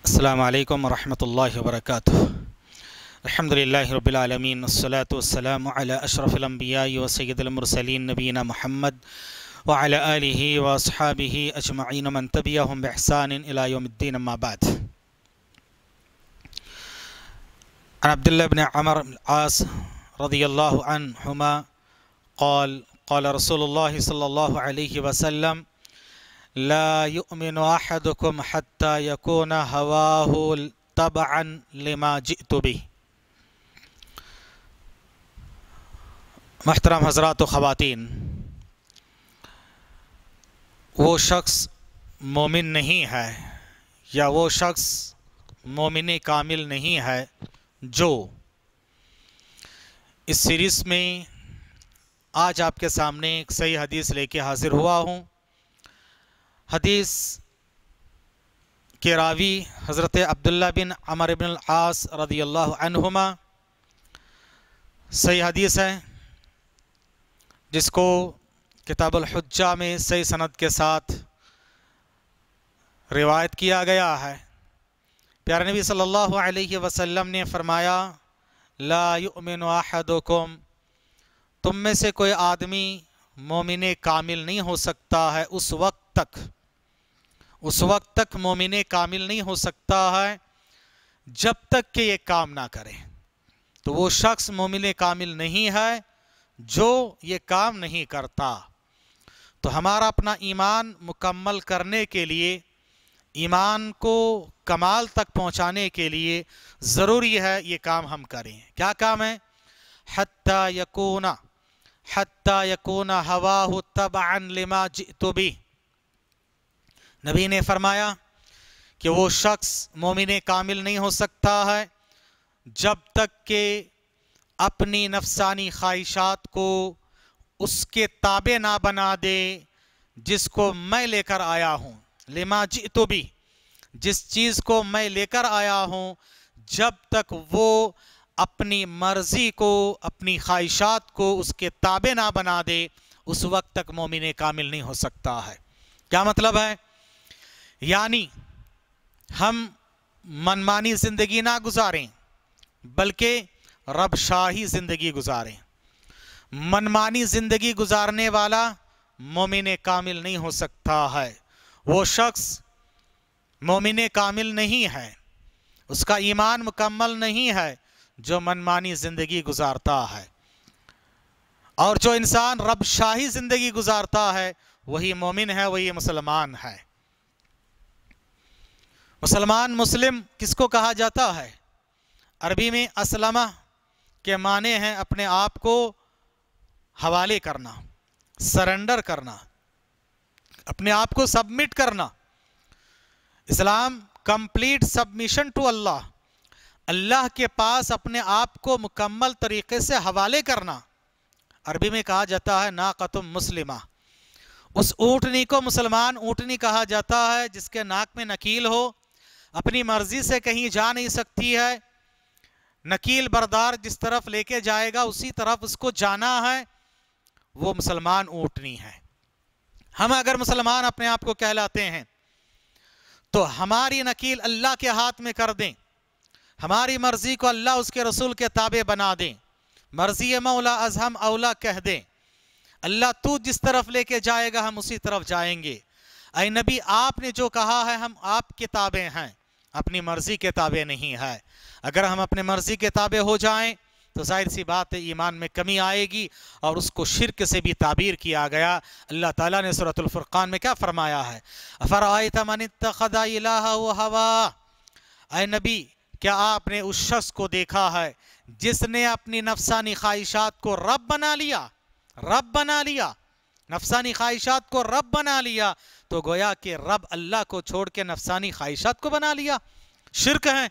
السلام عليكم ورحمة الله وبركاته الحمد لله رب العالمين والصلاة والسلام على أشرف الأنبياء وسيد المرسلين نبينا محمد وعلى آله وأصحابه أجمعين من تبعهم بإحسان إلى يوم الدين أما بعد عن عبد الله بن عمر بن العاص رضي الله عنهما قال قال رسول الله صلى الله عليه وسلم लामिनदम हती यकोन हवाहो तबान लिमा जितुबी महतरम हजरात ख़वान वो शख्स मोमिन नहीं है या वो शख्स मोमिन कामिल नहीं है जो इस सीरीज़ में आज आपके सामने एक सही हदीस लेके हाज़िर हुआ हूँ हदीस के रावी हज़रत अब्दुल्ला बिन अमर बिन आस रदी अल्लाहुमा सही हदीस है जिसको किताबुलहजा में सही सनद के साथ रिवायत किया गया है प्यारे नबी सल्लल्लाहु अलैहि वसल्लम ने फरमाया ला युमिन अहदुकुम तुम में से कोई आदमी मोमिन कामिल नहीं हो सकता है उस वक्त तक उस वक्त तक मोमिन कामिल नहीं हो सकता है जब तक कि ये काम ना करें तो वो शख्स मोमिन कामिल नहीं है जो ये काम नहीं करता तो हमारा अपना ईमान मुकम्मल करने के लिए ईमान को कमाल तक पहुंचाने के लिए ज़रूरी है ये काम हम करें क्या काम है हत्ता यकोना हत्ता यकोना हवा हो तब लिमा जी तो भी नबी ने फरमाया कि वो शख्स मोमिन कामिल नहीं हो सकता है जब तक के अपनी नफसानी ख्वाहिशात को उसके ताबे ना बना दे जिसको मैं लेकर आया हूँ लिमा जी तो भी जिस चीज़ को मैं लेकर आया हूँ जब तक वो अपनी मर्ज़ी को अपनी ख्वाहिशात को उसके ताबे ना बना दे उस वक्त तक मोमिन कामिल नहीं हो सकता है क्या मतलब है यानी हम मनमानी ज़िंदगी ना गुजारें बल्कि रबशाही ज़िंदगी गुजारें मनमानी ज़िंदगी गुजारने वाला मोमिन कामिल नहीं हो सकता है वो शख्स मोमिन कामिल नहीं है उसका ईमान मुकम्मल नहीं है जो मनमानी ज़िंदगी गुजारता है और जो इंसान रब शाही ज़िंदगी गुजारता है वही मोमिन है वही मुसलमान है मुसलमान मुस्लिम किसको कहा जाता है अरबी में असलमा के माने हैं अपने आप को हवाले करना सरेंडर करना अपने आप को सबमिट करना इस्लाम कंप्लीट सबमिशन टू अल्लाह अल्लाह के पास अपने आप को मुकम्मल तरीके से हवाले करना अरबी में कहा जाता है ना कतुम मुस्लिमा उस ऊँटनी को मुसलमान ऊँटनी कहा जाता है जिसके नाक में नकील हो अपनी मर्जी से कहीं जा नहीं सकती है नकील बरदार जिस तरफ लेके जाएगा उसी तरफ उसको जाना है वो मुसलमान ऊटनी है हम अगर मुसलमान अपने आप को कहलाते हैं तो हमारी नकील अल्लाह के हाथ में कर दें हमारी मर्ज़ी को अल्लाह उसके रसूल के ताबे बना दें मर्ज़ी मौला अज हम अवला कह दें अल्लाह तू जिस तरफ लेके जाएगा हम उसी तरफ जाएंगे अ नबी आपने जो कहा है हम आप ताबे हैं अपनी मर्ज़ी के ताबे नहीं है अगर हम अपने मर्ज़ी के ताबे हो जाएं तो जाहिर सी बात है ईमान में कमी आएगी और उसको शिरक से भी ताबीर किया गया अल्लाह ताला ने सूरतुल्फ़ुर्क़ान में क्या फ़रमाया है फ़राए तमन तखदा हवा नबी क्या आपने उस शख्स को देखा है जिसने अपनी नफसानी ख्वाहिशात को रब बना लिया रब बना लिया नफसानी ख्वाहिशात को रब बना लिया तो गोया कि रब अल्लाह को छोड़ के नफसानी ख्वाहिशात को बना लिया शिरक है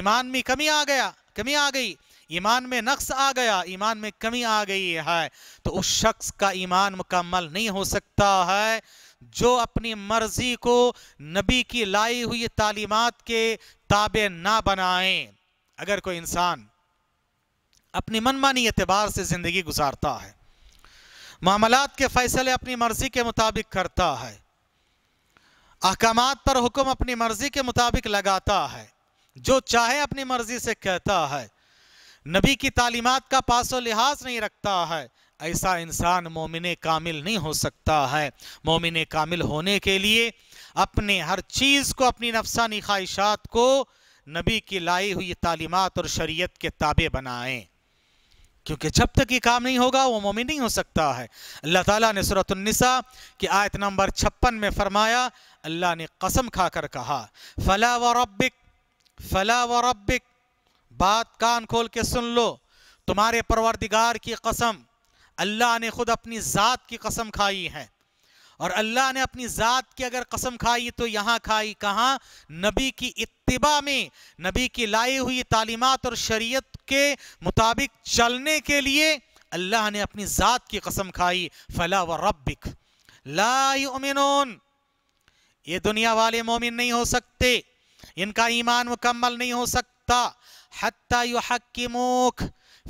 ईमान में कमी आ गया कमी आ गई ईमान में नक्स आ गया ईमान में कमी आ गई है तो उस शख्स का ईमान मुकम्मल नहीं हो सकता है जो अपनी मर्जी को नबी की लाई हुई तालीमत के ताबे ना बनाए अगर कोई इंसान अपनी मनमानी एतबार से ज़िंदगी गुजारता है मामलात के फ़ैसले अपनी मर्ज़ी के मुताबिक करता है अहकाम पर हुक्म अपनी मर्ज़ी के मुताबिक लगाता है जो चाहे अपनी मर्ज़ी से कहता है नबी की तालीमत का पासो लिहाज नहीं रखता है ऐसा इंसान मोमिन कामिल नहीं हो सकता है मोमिन कामिल होने के लिए अपने हर चीज़ को अपनी नफसानी ख्वाहिशात को नबी की लाई हुई तालीमत और शरीयत के ताबे बनाएं क्योंकि जब तक ये काम नहीं होगा वो मोमिन नहीं हो सकता है अल्लाह ताला ने सूरतनिसा की आयत नंबर छप्पन में फरमाया अल्लाह ने कसम खाकर कहा फ़ला व रब्बिक फ़ला व रब्बिक बात कान खोल के सुन लो तुम्हारे परवरदिगार की कसम अल्लाह ने ख़ुद अपनी ज़ात की कसम खाई है और अल्लाह ने अपनी ज़ात की अगर कसम खाई तो यहाँ खाई कहा नबी की इतबा में नबी की लाई हुई तालीमत और शरीयत के मुताबिक चलने के लिए अल्लाह ने अपनी ज़ात की कसम खाई फला व रबिक लाईन ये दुनिया वाले मोमिन नहीं हो सकते इनका ईमान मुकम्मल नहीं हो सकता हती मुख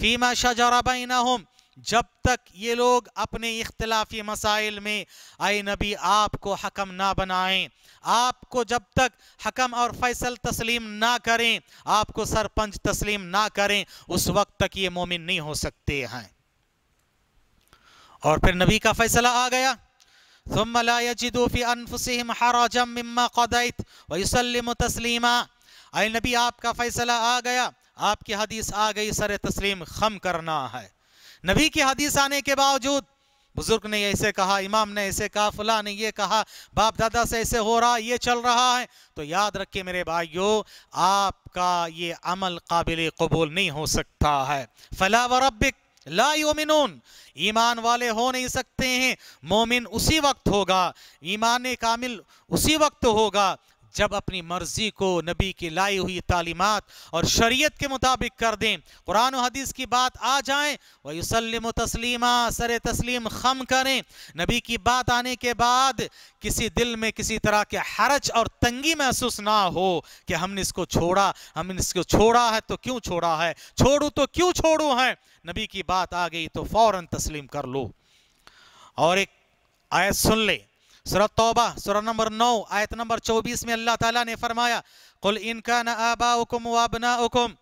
फीमा शजरा बैनहुम जब तक ये लोग अपने इख्तलाफी मसाइल में आए नबी आपको हकम ना बनाएं आपको जब तक हकम और फैसल तस्लीम ना करें आपको सरपंच तस्लीम ना करें उस वक्त तक ये मोमिन नहीं हो सकते हैं और फिर नबी का फैसला आ गया ثم لا يجدوا في انفسهم حرجا مما قضيت ويسلموا تسليما اي नबी आपका फैसला आ गया आपकी हदीस आ गई सर तस्लीम खम करना है नबी की हदीस आने के बावजूद बुजुर्ग ने ऐसे कहा इमाम ने ऐसे कहा फला ने ये कहा बाप दादा से ऐसे हो रहा ये चल रहा है तो याद रखिए मेरे भाइयों आपका ये अमल काबिल कबूल नहीं हो सकता है फला वरबिक ला योमिनून ईमान वाले हो नहीं सकते हैं मोमिन उसी वक्त होगा ईमान कामिल उसी वक्त होगा जब अपनी मर्ज़ी को नबी की लाई हुई तालीमत और शरीयत के मुताबिक कर दें कुरान हदीस की बात आ जाए वसलम तस्लिमा सर तस्लीम खम करें नबी की बात आने के बाद किसी दिल में किसी तरह के हरज और तंगी महसूस ना हो कि हमने इसको छोड़ा हमने इसको छोड़ा है तो क्यों छोड़ा है छोड़ू तो क्यों छोड़ू है नबी की बात आ गई तो फौरन तस्लीम कर लो और एक आयत सुन ले सूरत तौबा सूरह नंबर नौ आयत नंबर चौबीस में अल्लाह ताला ने फरमाया कुल इनका न आबा हुकुम वाबना हुकुम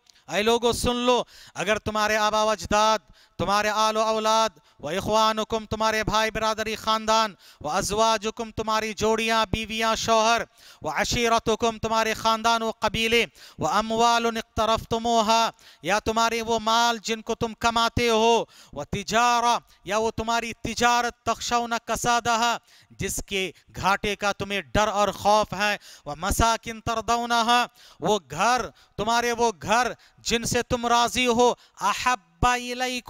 लोगो सुन लो अगर तुम्हारे आबा अजदाद तुम्हारे आलो औलाद व इखवानुकुम तुम्हारे भाई बरदरी ख़ानदान व अजवाजुकुम तुम्हारी जोड़ियाँ बीवियाँ शोहर व अशीरतुकुम तुम्हारे ख़ानदान व कबीले व अमवाल तरफ तुमोहा या तुम्हारे वो माल जिनको तुम कमाते हो व तिजारा या वो तुम्हारी तिजारत तखशन कसादहा जिसके घाटे का तुम्हें डर और खौफ है व मसाकिन तरदौना वो घर तुम्हारे वो घर जिनसे तुम राज़ी हो अहब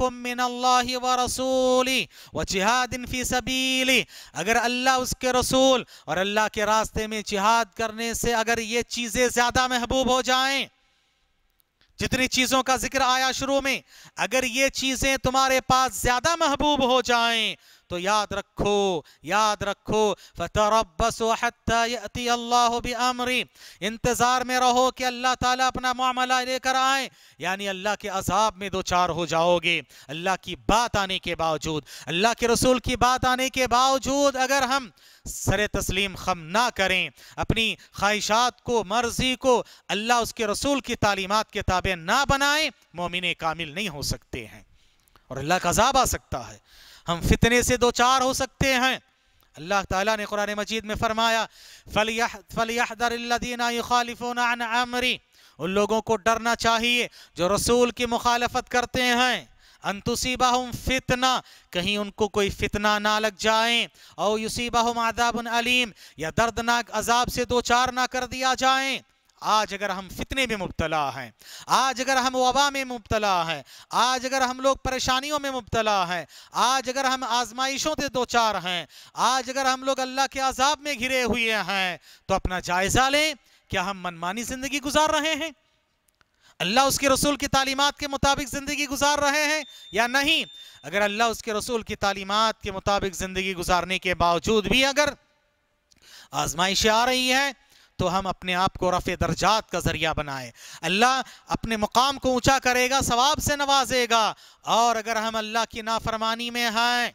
व व जिहादिन फी अगर अल्लाह उसके रसूल और अल्लाह के रास्ते में जिहाद करने से अगर ये चीज़ें ज़्यादा महबूब हो जाएं जितनी चीज़ों का जिक्र आया शुरू में अगर ये चीज़ें तुम्हारे पास ज़्यादा महबूब हो जाएं तो याद रखो याद रखो फ़तरबसती अल्लाह बमरी इंतज़ार में रहो कि अल्लाह ताला अपना मामला लेकर आए यानी अल्लाह के अजाब में दो चार हो जाओगे अल्लाह की बात आने के बावजूद अल्लाह के रसूल की बात आने के बावजूद अगर हम सर तस्लीम खम ना करें अपनी ख्वाहिशात को मर्जी को अल्लाह उसके रसूल की तालीमत के ताबे ना बनाए मोमिन कामिल नहीं हो सकते हैं और अल्लाह का अजाब आ सकता है हम फितने से दो चार हो सकते हैं अल्लाह ताला ने कुरान मजीद में फरमाया उन लोगों को डरना चाहिए जो रसूल की मुखालफत करते हैं अंतुसीबाहम फितना कहीं उनको कोई फितना ना लग जाए और युसीबाहम आदाबन अलीम या दर्दनाक अजाब से दो चार ना कर दिया जाए आज अगर हम फितने में मुबतला हैं आज अगर हम वबा में मुबतला हैं आज अगर हम लोग परेशानियों में मुबतला हैं आज अगर हम आजमाइशों से दो चार हैं आज अगर हम लोग अल्लाह के आज़ाब में घिरे हुए हैं तो अपना जायज़ा लें क्या हम मनमानी ज़िंदगी गुजार रहे हैं अल्लाह उसके रसूल की तालीमत के मुताबिक ज़िंदगी गुजार रहे हैं या नहीं अगर अल्लाह उसके रसूल की तालीमत के मुताबिक ज़िंदगी गुजारने के बावजूद भी अगर आजमाइशें आ रही हैं तो हम अपने आप को रफ़ दर्जात का ज़रिया बनाएं अल्लाह अपने मुकाम को ऊंचा करेगा सवाब से नवाजेगा और अगर हम अल्लाह की नाफरमानी में हैं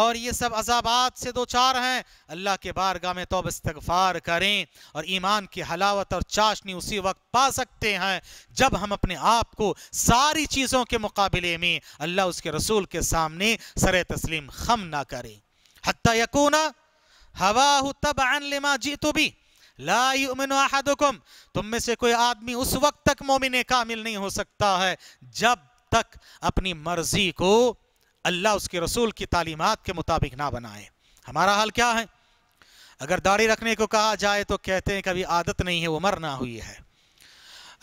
और ये सब अजाबात से दो चार हैं अल्लाह के बारगाह में तोब इस्तगफार करें और ईमान की हलावत और चाशनी उसी वक्त पा सकते हैं जब हम अपने आप को सारी चीज़ों के मुकाबले में अल्लाह उसके रसूल के सामने सर तस्लीम खम ना करें हती यकूना हवा तब अन लिमा जी तो भी लायुमिनहादुकुम तुम में से कोई आदमी उस वक्त तक मोमिन कामिल नहीं हो सकता है जब तक अपनी मर्जी को अल्लाह उसके रसूल की तालीमत के मुताबिक ना बनाए हमारा हाल क्या है अगर दाढ़ी रखने को कहा जाए तो कहते हैं कभी आदत नहीं है उम्र ना हुई है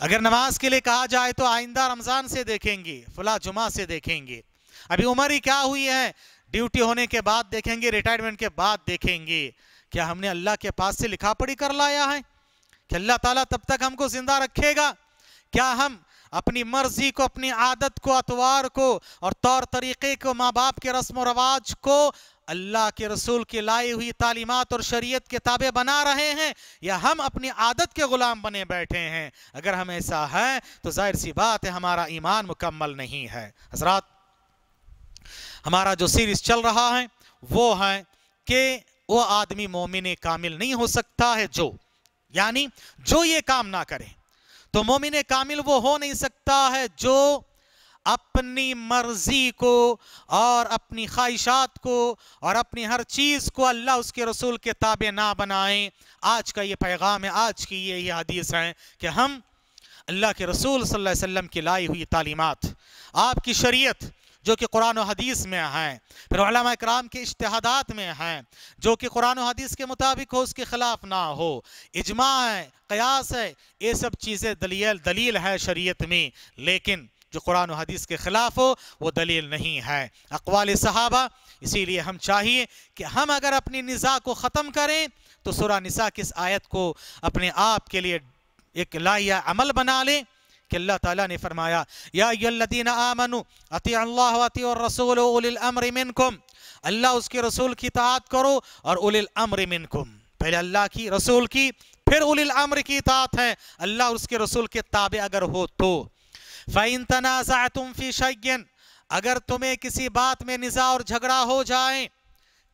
अगर नमाज के लिए कहा जाए तो आइंदा रमज़ान से देखेंगे फुला जुमा से देखेंगे अभी उम्र ही क्या हुई है ड्यूटी होने के बाद देखेंगे रिटायरमेंट के बाद देखेंगे क्या हमने अल्लाह के पास से लिखा पढ़ी कर लाया है कि अल्लाह ताला तब तक हमको जिंदा रखेगा क्या हम अपनी मर्जी को अपनी आदत को अतवार को और तौर तरीक़े को माँ बाप के रस्म रवाज को अल्लाह के रसूल की लाई हुई तालीमत और शरीयत के ताबे बना रहे हैं या हम अपनी आदत के ग़ुलाम बने बैठे हैं अगर हम ऐसा हैं तो जाहिर सी बात है हमारा ईमान मुकम्मल नहीं है हजरात हमारा जो सीरीज़ चल रहा है वो है कि वो आदमी मोमिन कामिल नहीं हो सकता है जो यानी जो ये काम ना करे तो मोमिन कामिल वो हो नहीं सकता है जो अपनी मर्जी को और अपनी ख्वाहिशात को और अपनी हर चीज़ को अल्लाह उसके रसूल के ताबे ना बनाए आज का ये पैगाम है आज की ये ही हदीस है कि हम अल्लाह के रसूल सल्लल्लाहु अलैहि वसल्लम की लाई हुई तालीमत आपकी शरीयत जो कि कुरान हदीस में हैं फिर कराम के इश्तहादात में हैं जो कि कुरान हदीस के मुताबिक हो उसके ख़िलाफ़ ना हो इजमा है क़यास है ये सब चीज़ें दलील दलील है शरीयत में लेकिन जो कुरान हदीस के ख़िलाफ़ हो वो दलील नहीं है अकवाल सहाबा इसीलिए हम चाहिए कि हम अगर अपनी निज़ा को ख़त्म करें तो सुरा निसा किस आयत को अपने आप के लिए एक लाइया अमल बना लें अल्लाह ताला ने फरमाया अल्लाह उसके रसूल की करो और मिनकुम पहले अल्लाह की रसूल की फिर उलिल अम्र की है अल्लाह उसके रसूल के ताबे अगर हो तो फ़ैन तनाज़ा तुम फ़ी अगर तुम्हें किसी बात में निज़ा और झगड़ा हो जाए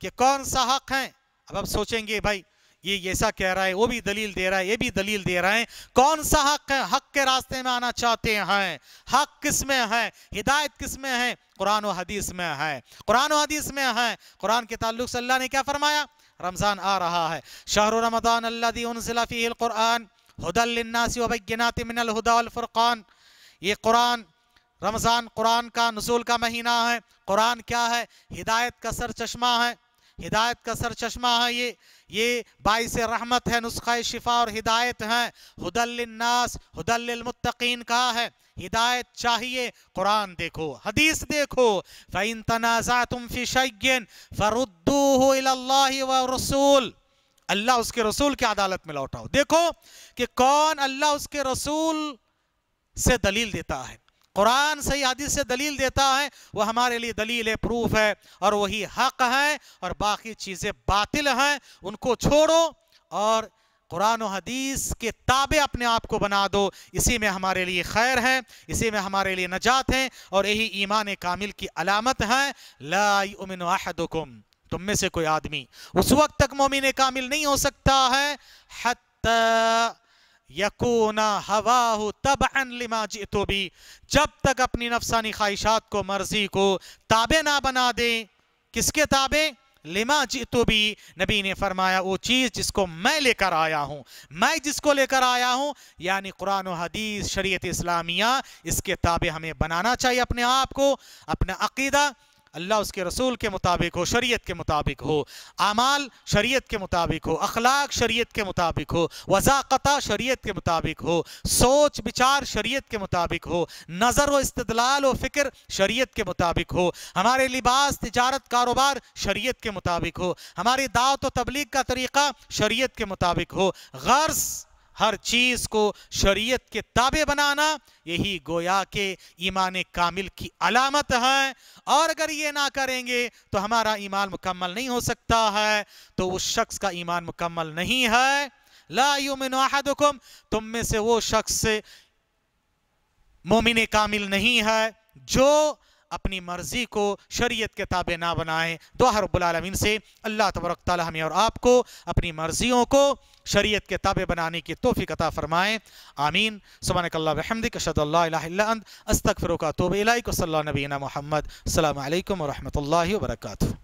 कि कौन सा हक है अब अब सोचेंगे भाई ये ऐसा कह रहा है वो भी दलील दे रहा है ये भी दलील दे रहा है कौन सा हक है हक के रास्ते में आना चाहते हैं हक किस में है हिदायत किस में है कुरान हदीस में है कुरान हदीस में है कुरान के ताल्लुक से अल्लाह ने क्या फरमाया रमज़ान आ रहा है शाहरु रमदान अल्लाफ़ीक़ुरान हदलनासी वबैनात ये कुरान रमज़ान कुरान का नसूल का महीना है कुरान क्या है हिदायत का सर चश्मा है हिदायत का सर चश्मा है ये ये बाईस रहमत है नुस्खा शिफा और हिदायत है हदलनास हदलमतकीन कहा है हिदायत चाहिए कुरान देखो हदीस देखो फ़ैन तनाज़ा तुम फ़िशन फ़रुद्दू रसूल अल्लाह उसके रसूल की अदालत में लौटाओ देखो कि कौन अल्लाह उसके रसूल से दलील देता है कुरान सही हदीस से दलील देता है वह हमारे लिए दलील है प्रूफ है और वही हक है और बाकी चीज़ें बातिल हैं उनको छोड़ो और कुरान हदीस के ताबे अपने आप को बना दो इसी में हमारे लिए खैर है इसी में हमारे लिए नजात है और यही ईमान कामिल की अलामत है लाइन वाहदुम तुम में से कोई आदमी उस वक्त तक मोमिन कामिल नहीं हो सकता है हत्ता यकूना हवा हो तब लिमा तो भी जब तक अपनी नफसानी ख्वाहिशात को मर्जी को ताबे ना बना दे किसके ताबे लिमा तो भी नबी ने फरमाया वो चीज़ जिसको मैं लेकर आया हूँ मैं जिसको लेकर आया हूँ यानी कुरान हदीस शरीत इस्लामिया इसके ताबे हमें बनाना चाहिए अपने आप को अपना अकीदा अल्लाह उसके रसूल के मुताबिक हो शरीयत के मुताबिक हो आमाल शरीयत के मुताबिक हो अखलाक शरीयत के मुताबिक हो वजाकता शरीयत के मुताबिक हो सोच विचार शरीयत के मुताबिक हो नज़र व इस्तलाल व फ़िक्र शरीयत के मुताबिक हो हमारे लिबास तजारत कारोबार शरीयत के मुताबिक हो हमारी दावत व तबलीग का तरीक़ा शरीयत के मुताबिक हो गर्ज़ हर चीज को शरीयत के ताबे बनाना यही गोया के ईमान कामिल की अलामत है और अगर ये ना करेंगे तो हमारा ईमान मुकम्मल नहीं हो सकता है तो उस शख्स का ईमान मुकम्मल नहीं है ला युमिनदुम तुम में से वो शख्स मोमिन कामिल नहीं है जो अपनी मर्ज़ी को शरीयत के ताबे ना बनाएं दुआ रबालमीन से अल्लाह तबरक हमें और आपको अपनी मर्ज़ियों को शरीयत के ताबे बनाने की तोफ़ी कता फ़रमाएँ आमीन सुबनकल्लाहमदिक अशदल्लास्तफ़र फ़िर तोब इलाक नबीना महमद अल्लाम वरहमल वर्का